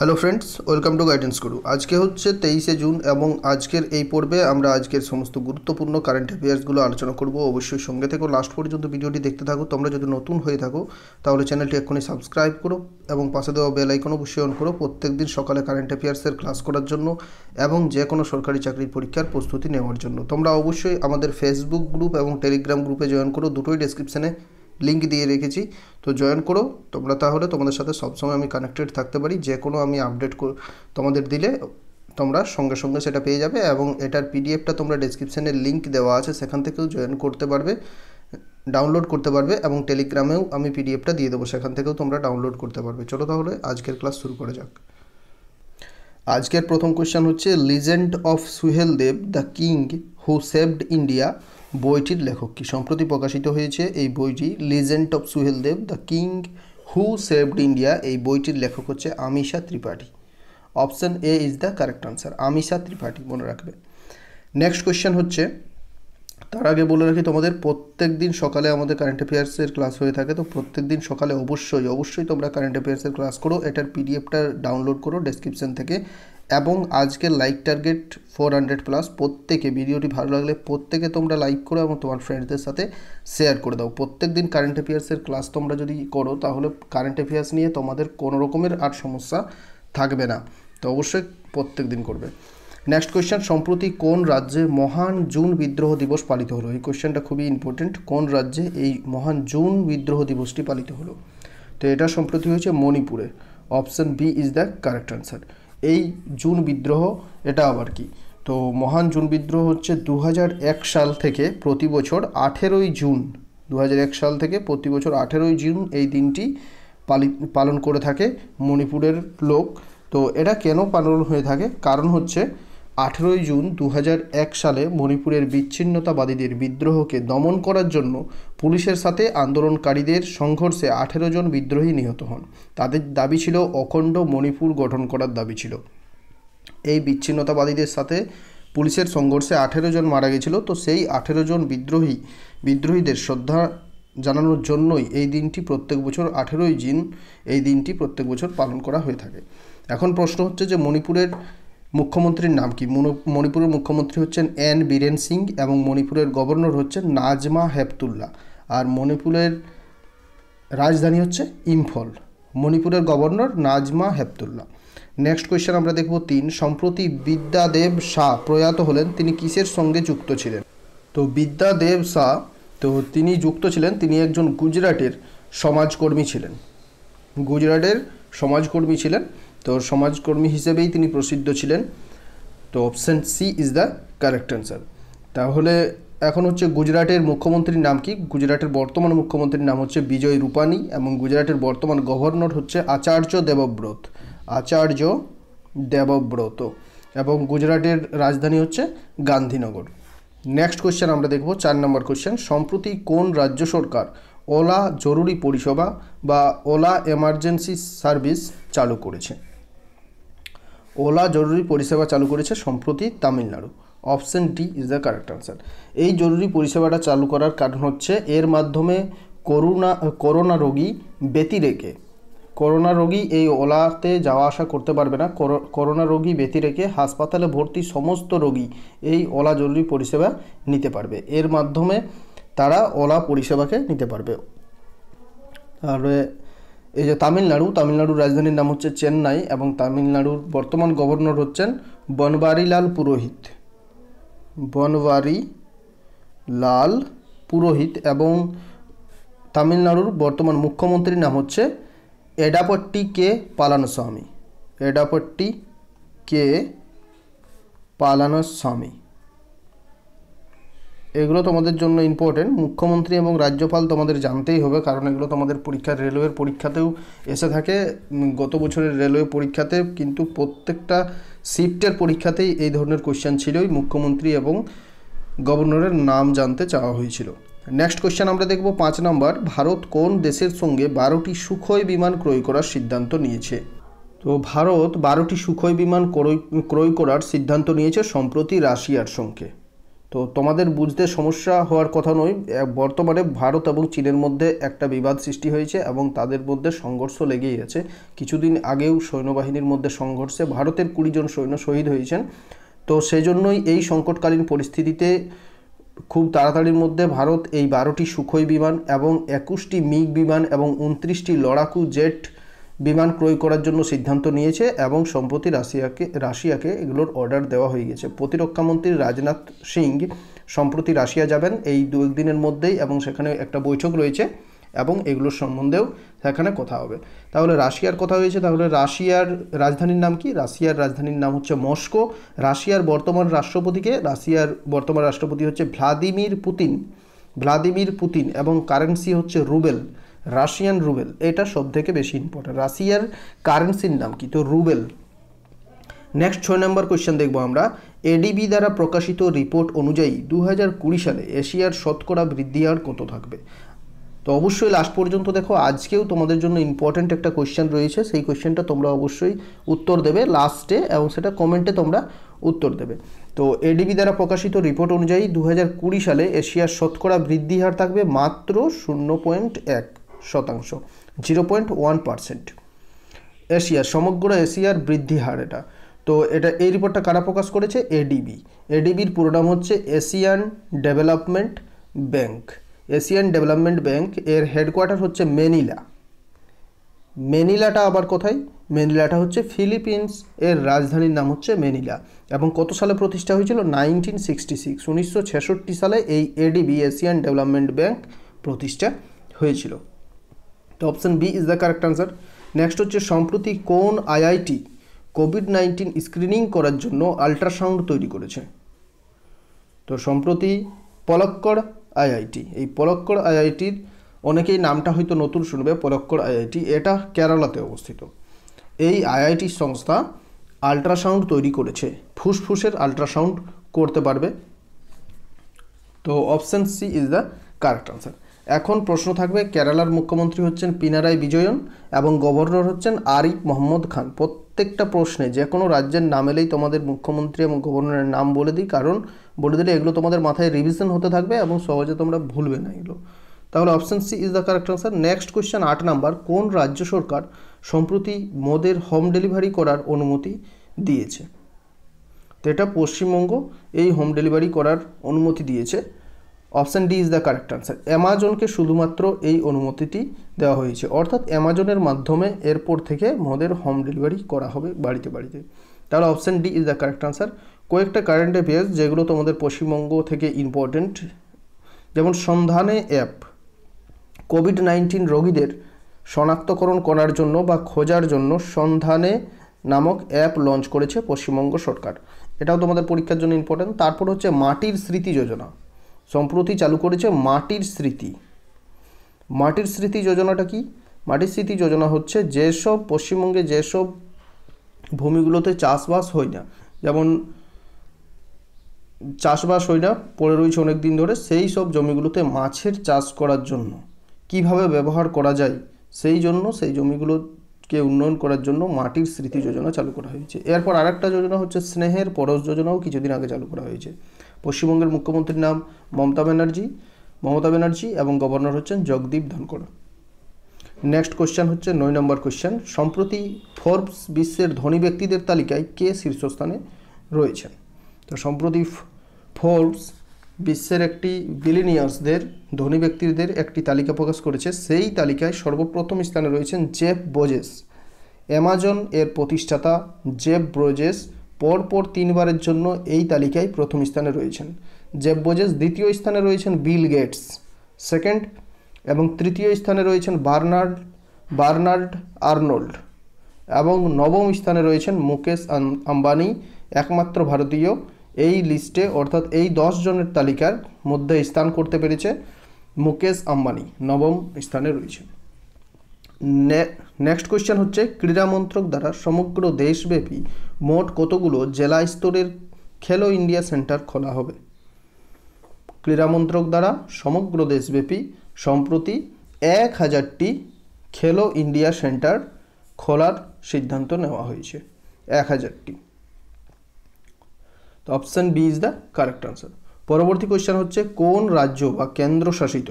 hello friends welcome to Guidance Guru আজকে হচ্ছে তেইশে জুন এবং আজকের এই পর্বে আমরা আজকের সমস্ত গুরুত্বপূর্ণ কারেন্ট অ্যাফেয়ার্সগুলো আলোচনা করব অবশ্যই সঙ্গে থেকো লাস্ট পর্যন্ত ভিডিওটি দেখতে থাকো তোমরা যদি নতুন হয়ে থাকো তাহলে চ্যানেলটি এক্ষুনি সাবস্ক্রাইব করো এবং পাশে দেওয়া বেল আইকন অবশ্যই অন করো প্রত্যেক দিন সকালে কারেন্ট অ্যাফেয়ার্সের ক্লাস করার জন্য এবং যে কোনো সরকারি চাকরির পরীক্ষার প্রস্তুতি নেওয়ার জন্য তোমরা অবশ্যই আমাদের ফেসবুক গ্রুপ এবং টেলিগ্রাম গ্রুপে জয়েন করো দুটোই ডেসক্রিপশানে লিঙ্ক দিয়ে রেখেছি তো জয়েন করো তোমরা তাহলে তোমাদের সাথে সবসময় আমি কানেক্টেড থাকতে পারি যে কোনো আমি আপডেট তোমাদের দিলে তোমরা সঙ্গে সঙ্গে সেটা পেয়ে যাবে এবং এটার পিডিএফটা তোমরা ডেসক্রিপশানে লিঙ্ক দেওয়া আছে সেখান থেকেও জয়েন করতে পারবে ডাউনলোড করতে পারবে এবং টেলিগ্রামেও আমি পিডিএফটা দিয়ে দেবো সেখান থেকেও তোমরা ডাউনলোড করতে পারবে চলো তাহলে আজকের ক্লাস শুরু করে যাক আজকের প্রথম কোয়েশ্চেন হচ্ছে legend of Suhel Dev the king who saved India বইটির লেখক কি সম্প্রতি প্রকাশিত হয়েছে এই বইটি legend of Suhel Dev the king who saved India এই বইটির লেখক হচ্ছে Amisha Tripathi option A is the correct answer Amisha Tripathi মনে রাখবে নেক্সট কোয়েশ্চেন হচ্ছে তার আগে বলে রাখি তোমাদের প্রত্যেক দিন সকালে আমাদের কারেন্ট অ্যাফেয়ার্সের ক্লাস হয়ে থাকে তো প্রত্যেক দিন সকালে অবশ্যই অবশ্যই তোমরা কারেন্ট অ্যাফেয়ার্সের ক্লাস করো এটার পিডিএফটা ডাউনলোড করো ডেসক্রিপশান থেকে এবং আজকের like target four hundred plus প্রত্যেকে ভিডিওটি ভালো লাগলে প্রত্যেকে তোমরা লাইক করো এবং তোমার ফ্রেন্ডসদের সাথে শেয়ার করে দাও প্রত্যেক দিন কারেন্ট অ্যাফেয়ার্সের ক্লাস তোমরা যদি করো তাহলে কারেন্ট অ্যাফেয়ার্স নিয়ে তোমাদের কোনো রকমের আর সমস্যা থাকবে না তো অবশ্যই প্রত্যেক দিন করবে নেক্সট কোয়েশ্চেন সম্প্রতি কোন রাজ্যে মহান জুন বিদ্রোহ দিবস পালিত হলো এই কোয়েশ্চেনটা খুবই ইম্পর্টেন্ট কোন রাজ্যে এই মহান জুন বিদ্রোহ দিবসটি পালিত হলো তো এটা সম্প্রতি হয়েছে মণিপুরে option B is the correct answer এই জুন বিদ্রোহ এটা আবার কি তো মহান জুন বিদ্রোহ হচ্ছে দু সাল থেকে প্রতি বছর আঠেরোই জুন দু সাল থেকে প্রতি বছর আঠেরোই জুন এই দিনটি পালন করে থাকে মণিপুরের লোক তো এটা কেন পালন হয়ে থাকে কারণ হচ্ছে আঠেরোই জুন দু সালে মণিপুরের বিচ্ছিন্নতাবাদীদের বিদ্রোহকে দমন করার জন্য পুলিশের সাথে আন্দোলনকারীদের সংঘর্ষে আঠেরো জন বিদ্রোহী নিহত হন তাদের দাবি ছিল অখণ্ড মণিপুর গঠন করার দাবি ছিল এই বিচ্ছিন্নতাবাদীদের সাথে পুলিশের সংঘর্ষে আঠেরো জন মারা গেছিল তো সেই আঠেরো জন বিদ্রোহী বিদ্রোহীদের শ্রদ্ধা জানানোর জন্যই এই দিনটি প্রত্যেক বছর আঠেরোই জিন এই দিনটি প্রত্যেক বছর পালন করা হয়ে থাকে এখন প্রশ্ন হচ্ছে যে মণিপুরের মুখ্যমন্ত্রীর নাম কি মণিপুরের মুখ্যমন্ত্রী হচ্ছেন এন বীরেন সিং এবং মণিপুরের গভর্নর হচ্ছেন নাজমা হেপতুল্লাহ আর মণিপুরের রাজধানী হচ্ছে ইম্ফল মণিপুরের governor Najma Heptulla next question আমরা দেখব তিন সম্প্রতি বিদ্যাদেব শাহ প্রয়াত হলেন তিনি কিসের সঙ্গে যুক্ত ছিলেন তো বিদ্যাদেব শাহ তো তিনি যুক্ত ছিলেন তিনি একজন গুজরাটের সমাজকর্মী ছিলেন গুজরাটের সমাজকর্মী ছিলেন তো সমাজকর্মী হিসেবেই তিনি প্রসিদ্ধ ছিলেন তো option C is the correct answer তাহলে এখন হচ্ছে গুজরাটের মুখ্যমন্ত্রীর নাম কি গুজরাটের বর্তমান মুখ্যমন্ত্রীর নাম হচ্ছে বিজয় রূপানী এবং গুজরাটের বর্তমান গভর্নর হচ্ছে আচার্য দেবব্রত আচার্য দেবব্রত এবং গুজরাটের রাজধানী হচ্ছে গান্ধীনগর নেক্সট কোয়েশ্চেন আমরা দেখব চার নম্বর কোয়েশ্চেন সম্প্রতি কোন রাজ্য সরকার ওলা জরুরি পরিষেবা বা ওলা এমার্জেন্সি সার্ভিস চালু করেছে ওলা জরুরি পরিষেবা চালু করেছে সম্প্রতি Tamil Nadu option D is the correct answer এই জরুরি পরিষেবাটা চালু করার কারণ হচ্ছে এর মাধ্যমে করোনা করোনা রোগী ব্যতি রেখে করোনা রোগী এই ওলাতে যাওয়া আসা করতে পারবে না করোনা রোগী ব্যতি রেখে হাসপাতালে ভর্তি সমস্ত রোগী এই ওলা জরুরি পরিষেবা নিতে পারবে এর মাধ্যমে তারা ওলা পরিষেবাকে নিতে পারবে তাহলে এই যে তামিলনাড়ু তামিলনাড়ুর রাজধানীর নাম হচ্ছে চেন্নাই এবং তামিলনাড়ুর বর্তমান গভর্নর হচ্ছেন বনবারিলাল পুরোহিত বনবারি লাল পুরোহিত এবং তামিলনাড়ুর বর্তমান মুখ্যমন্ত্রীর নাম হচ্ছে এডাপট্টি কে পালানস্বামী এডাপট্টি কে পালানস্বামী এগুলো তোমাদের জন্য ইম্পর্টেন্ট মুখ্যমন্ত্রী এবং রাজ্যপাল তোমাদের জানতেই হবে কারণ এগুলো তোমাদের পরীক্ষার রেলওয়ের পরীক্ষাতেও এসে থাকে গত বছরের রেলওয়ে পরীক্ষাতে কিন্তু প্রত্যেকটা শিফটের পরীক্ষাতেই এই ধরনের কোশ্চেন ছিলই মুখ্যমন্ত্রী এবং গভর্নরের নাম জানতে চাওয়া হয়েছিল নেক্সট কোশ্চেন আমরা দেখব পাঁচ নম্বর ভারত কোন দেশের সঙ্গে বারোটি সুখই বিমান ক্রয় করার সিদ্ধান্ত নিয়েছে তো ভারত বারোটি সুখই বিমান ক্রয় ক্রয় করার সিদ্ধান্ত নিয়েছে সম্প্রতি রাশিয়ার সঙ্গে তো তোমাদের বুঝতে সমস্যা হওয়ার কথা নয় বর্তমানে ভারত এবং চীনের মধ্যে একটা বিবাদ সৃষ্টি হয়েছে এবং তাদের মধ্যে সংঘর্ষ লেগেই আছে কিছুদিন আগেও সৈন্যবাহিনীর মধ্যে সংঘর্ষে ভারতের কুড়িজন সৈন্য শহীদ হয়েছেন তো সেজন্যই এই সংকটকালীন পরিস্থিতিতে খুব তাড়াতাড়ির মধ্যে ভারত এই বারোটি সুখই বিমান এবং একুশটি মিগ বিমান এবং উনত্রিশটি লড়াকু জেট বিমান ক্রয় করার জন্য সিদ্ধান্ত নিয়েছে এবং সম্প্রতি রাশিয়াকে রাশিয়াকে এগুলোর অর্ডার দেওয়া হয়ে গেছে প্রতিরক্ষামন্ত্রী রাজনাথ সিং সম্প্রতি রাশিয়া যাবেন এই দু একদিনের মধ্যেই এবং সেখানে একটা বৈঠক রয়েছে এবং এগুলোর সম্বন্ধেও সেখানে কথা হবে তাহলে রাশিয়ার কথা হয়েছে তাহলে রাশিয়ার রাজধানীর নাম কি রাশিয়ার রাজধানীর নাম হচ্ছে মস্কো রাশিয়ার বর্তমান রাষ্ট্রপতিকে রাশিয়ার বর্তমান রাষ্ট্রপতি হচ্ছে ভ্লাদিমির পুতিন ভ্লাদিমির পুতিন এবং কারেন্সি হচ্ছে রুবেল রাশিয়ান রুবেল এটা সব থেকে বেশি ইম্পর্টেন্ট রাশিয়ার কারেন্সির নাম কি তো রুবেল নেক্সট ছয় নম্বর কোয়েশ্চেন দেখব আমরা এডিবি দ্বারা প্রকাশিত রিপোর্ট অনুযায়ী দু সালে এশিয়ার শতকরা বৃদ্ধি হার কত থাকবে তো অবশ্যই লাস্ট পর্যন্ত দেখো আজকেও তোমাদের জন্য ইম্পর্ট্যান্ট একটা কোয়েশ্চেন রয়েছে সেই কোয়েশ্চেনটা তোমরা অবশ্যই উত্তর দেবে লাস্টে এবং সেটা কমেন্টে তোমরা উত্তর দেবে তো এডিবি দ্বারা প্রকাশিত রিপোর্ট অনুযায়ী দু সালে এশিয়ার শতকরা বৃদ্ধি হার থাকবে মাত্র শূন্য পয়েন্ট এক শতাংশ zero point one percent Asia সমগ্র এশিয়ার বৃদ্ধি হার এটা তো এটা এই রিপোর্টটা কারা প্রকাশ করেছে এডিবি এডিবির পুরো নাম হচ্ছে Asian development bank Asian development bank এর হেডকোয়ার্টার হচ্ছে মেনিলা মেনিলাটা আবার কোথায় মেনিলাটা হচ্ছে ফিলিপিন্স এর রাজধানীর নাম হচ্ছে মেনিলা এবং কত সালে প্রতিষ্ঠা হয়েছিল নাইনটিন সিক্সটি সিক্স উনিশশো সালে এই এডিবি এশিয়ান ডেভেলপমেন্ট ব্যাংক প্রতিষ্ঠা হয়েছিল তো option B is the correct answer next হচ্ছে সম্প্রতি কোন আইআইটি কোভিড নাইন্টিন স্ক্রিনিং করার জন্য আল্ট্রাসাউন্ড তৈরি করেছে তো সম্প্রতি পলক্কড় আইআইটি এই পলক্কড় আইআইটির অনেকেই নামটা হয়তো নতুন শুনবে পলক্কড় আইআইটি এটা কেরালাতে অবস্থিত এই আইআইটি সংস্থা আল্ট্রাসাউন্ড তৈরি করেছে ফুসফুসের আল্ট্রাসাউন্ড করতে পারবে তো option C is the correct answer এখন প্রশ্ন থাকবে কেরালার মুখ্যমন্ত্রী হচ্ছেন পিনারায় বিজয়ন এবং গভর্নর হচ্ছেন আরিফ মোহাম্মদ খান প্রত্যেকটা প্রশ্নে যে কোনো রাজ্যের নাম এলেই তোমাদের মুখ্যমন্ত্রী এবং গভর্নরের নাম বলে দিই কারণ বলে দিলে এগুলো তোমাদের মাথায় রিভিশন হতে থাকবে এবং সহজে তোমরা ভুলবে না এগুলো তাহলে option C is the correct answer next question আট নাম্বার কোন রাজ্য সরকার সম্প্রতি মোদের হোম ডেলিভারি করার অনুমতি দিয়েছে তো এটা পশ্চিমবঙ্গ এই হোম ডেলিভারি করার অনুমতি দিয়েছে option D is the correct answer অ্যামাজনকে শুধুমাত্র এই অনুমতিটি দেওয়া হয়েছে অর্থাৎ অ্যামাজনের মাধ্যমে এরপর থেকে মদের হোম ডেলিভারি করা হবে বাড়িতে বাড়িতে তাহলে option D is the correct answer কয়েকটা কারেন্ট অ্যাফেয়ার্স যেগুলো তোমাদের পশ্চিমবঙ্গ থেকে ইম্পর্টেন্ট যেমন সন্ধানে অ্যাপ কোভিড নাইন্টিন রোগীদের শনাক্তকরণ করার জন্য বা খোঁজার জন্য সন্ধানে নামক অ্যাপ লঞ্চ করেছে পশ্চিমবঙ্গ সরকার এটাও তোমাদের পরীক্ষার জন্য ইম্পর্টেন্ট তারপর হচ্ছে মাটির স্মৃতি যোজনা সম্প্রতি চালু করেছে মাটির স্মৃতি মাটির স্মৃতি যোজনাটা কি মাটির স্মৃতি যোজনা হচ্ছে যেসব পশ্চিমবঙ্গে যেসব ভূমিগুলোতে চাষবাস হয় না যেমন চাষবাস হয় না পড়ে রয়েছে অনেক দিন ধরে সেই সব জমিগুলোতে মাছের চাষ করার জন্য কিভাবে ব্যবহার করা যায় সেই জন্য সেই জমিগুলোকে উন্নয়ন করার জন্য মাটির স্মৃতি যোজনা চালু করা হয়েছে এরপর আরেকটা যোজনা হচ্ছে স্নেহের পরশ যোজনাও কিছুদিন আগে চালু করা হয়েছে পশ্চিমবঙ্গের মুখ্যমন্ত্রীর নাম মমতা ব্যানার্জি মমতা ব্যানার্জি এবং গভর্নর হচ্ছেন জগদীপ ধনকড় নেক্সট কোশ্চেন হচ্ছে নয় নম্বর কোশ্চেন সম্প্রতি ফোর্বস বিশ্বের ধনী ব্যক্তিদের তালিকায় কে শীর্ষস্থানে রয়েছেন তো সম্প্রতি ফোর্বস বিশ্বের একটি বিলিনিয়ার্সদের ধনী ব্যক্তিদের একটি তালিকা প্রকাশ করেছে সেই তালিকায় সর্বপ্রথম স্থানে রয়েছেন জেফ বোজেস অ্যামাজন এর প্রতিষ্ঠাতা জেফ ব্রোজেস পরপর তিনবারের জন্য এই তালিকায় প্রথম স্থানে রয়েছেন জেব বোজেস দ্বিতীয় স্থানে রয়েছেন বিল গেটস সেকেন্ড এবং তৃতীয় স্থানে রয়েছেন বার্নার্ড বার্নার্ড আর্নোল্ড এবং নবম স্থানে রয়েছেন মুকেশ আম্বানি একমাত্র ভারতীয় এই লিস্টে অর্থাৎ এই দশ জনের তালিকার মধ্যে স্থান করতে পেরেছে মুকেশ আম্বানি নবম স্থানে রয়েছেন নেক্সট কোয়েশ্চেন হচ্ছে ক্রীড়া মন্ত্রক দ্বারা সমগ্র দেশব্যাপী মোট কতগুলো জেলা স্তরের খেলো ইন্ডিয়া সেন্টার খোলা হবে ক্রীড়া মন্ত্রক দ্বারা সমগ্র দেশব্যাপী সম্প্রতি এক হাজারটি খেলো ইন্ডিয়া সেন্টার খোলার সিদ্ধান্ত নেওয়া হয়েছে এক হাজারটি তো option B is the correct answer পরবর্তী কোয়েশ্চেন হচ্ছে কোন রাজ্য বা কেন্দ্রশাসিত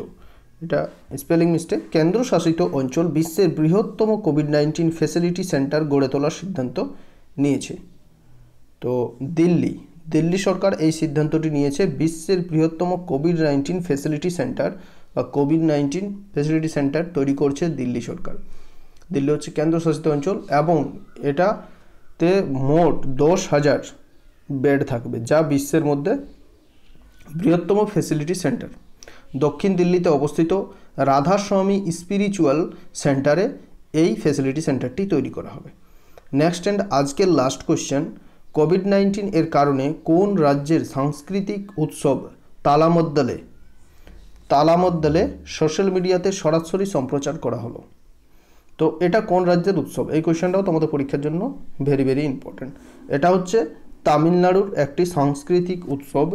এটা স্পেলিং মিস্টেক কেন্দ্রশাসিত অঞ্চল বিশ্বের বৃহত্তম কোভিড নাইন্টিন ফেসিলিটি সেন্টার গড়ে তোলার সিদ্ধান্ত নিয়েছে তো দিল্লি দিল্লি সরকার এই সিদ্ধান্তটি নিয়েছে বিশ্বের বৃহত্তম কোভিড নাইন্টিন ফেসিলিটি সেন্টার বা কোভিড নাইন্টিন ফেসিলিটি সেন্টার তৈরি করছে দিল্লি সরকার দিল্লি হচ্ছে কেন্দ্রশাসিত অঞ্চল এবং এটাতে মোট দশ হাজার বেড থাকবে যা বিশ্বের মধ্যে বৃহত্তম ফেসিলিটি সেন্টার দক্ষিণ দিল্লিতে অবস্থিত রাধাস্বামী স্পিরিচুয়াল সেন্টারে এই ফেসিলিটি সেন্টারটি তৈরি করা হবে নেক্সট অ্যান্ড আজকের লাস্ট কোশ্চেন কোভিড নাইন্টিন এর কারণে কোন রাজ্যের সাংস্কৃতিক উৎসব তালামদ্দালে তালামদ্দালে সোশ্যাল মিডিয়াতে সরাসরি সম্প্রচার করা হলো তো এটা কোন রাজ্যের উৎসব এই কোয়েশ্চেনটাও তোমাদের পরীক্ষার জন্য ভেরি ভেরি ইম্পর্ট্যান্ট এটা হচ্ছে তামিলনাড়ুর একটি সাংস্কৃতিক উৎসব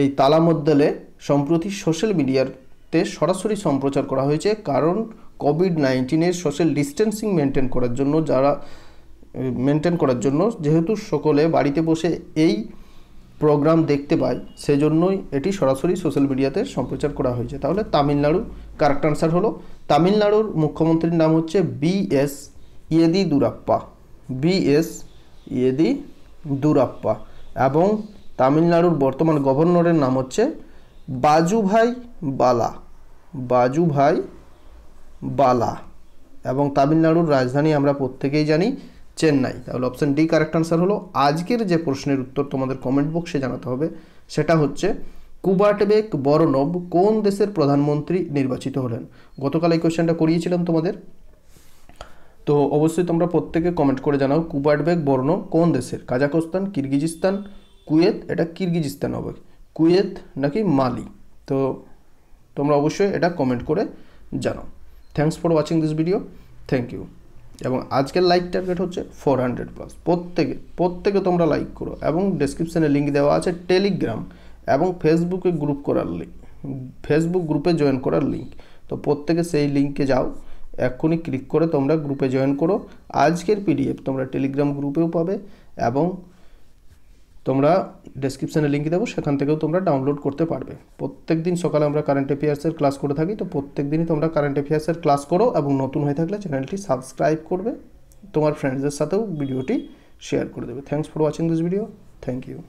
এই তালামদ্দালে সম্প্রতি সোশ্যাল মিডিয়াতে সরাসরি সম্প্রচার করা হয়েছে কারণ কোভিড নাইন্টিনের সোশ্যাল ডিস্টেন্সিং মেনটেন করার জন্য যারা মেনটেন করার জন্য যেহেতু সকলে বাড়িতে বসে এই প্রোগ্রাম দেখতে পায় সেজন্যই এটি সরাসরি সোশ্যাল মিডিয়াতে সম্প্রচার করা হয়েছে তাহলে তামিলনাড়ু কারেক্ট আনসার হলো তামিলনাড়ুর মুখ্যমন্ত্রীর নাম হচ্ছে B S Yediyurappa B S Yediyurappa এবং তামিলনাড়ুর বর্তমান গভর্নরের নাম হচ্ছে বাজু ভাই বালা বাজুভাই বালা এবং তামিলনাড়ুর রাজধানী আমরা প্রত্যেকেই জানি চেন্নাই তাহলে অপশান ডি কারেক্ট আনসার হলো আজকের যে প্রশ্নের উত্তর তোমাদের কমেন্ট বক্সে জানাতে হবে সেটা হচ্ছে কুবাটবেক বরনব কোন দেশের প্রধানমন্ত্রী নির্বাচিত হলেন গতকাল এই কোয়েশ্চেনটা করিয়েছিলাম তোমাদের তো অবশ্যই তোমরা প্রত্যেকে কমেন্ট করে জানাও কুবাটবেক বর্ণ কোন দেশের কাজাকস্তান কিরগিজিস্তান কুয়েত এটা কিরগিজিস্তান হবে কুয়েত নাকি মালি তো তোমরা অবশ্যই এটা কমেন্ট করে জানাও thanks for watching this video thank you এবং আজকের লাইক টার্গেট হচ্ছে ফোর হান্ড্রেড প্লাস প্রত্যেকে প্রত্যেকে তোমরা লাইক করো এবং ডেসক্রিপশানে লিঙ্ক দেওয়া আছে টেলিগ্রাম এবং ফেসবুকে গ্রুপ করার লিঙ্ক ফেসবুক গ্রুপে জয়েন করার লিঙ্ক তো প্রত্যেকে সেই লিঙ্কে যাও এক্ষুনি ক্লিক করে তোমরা গ্রুপে জয়েন করো আজকের পিডিএফ তোমরা টেলিগ্রাম গ্রুপেও পাবে এবং তোমরা ডেসক্রিপশানে লিঙ্ক দেবো সেখান থেকেও তোমরা ডাউনলোড করতে পারবে প্রত্যেক দিন সকালে আমরা কারেন্ট অ্যাফেয়ার্সের ক্লাস করে থাকি তো প্রত্যেক দিনই তোমরা কারেন্ট অ্যাফেয়ার্সের ক্লাস করো এবং নতুন হয়ে থাকলে চ্যানেলটি সাবস্ক্রাইব করবে তোমার ফ্রেন্ডসদের সাথেও ভিডিওটি শেয়ার করে দেবে thanks for watching this video thank you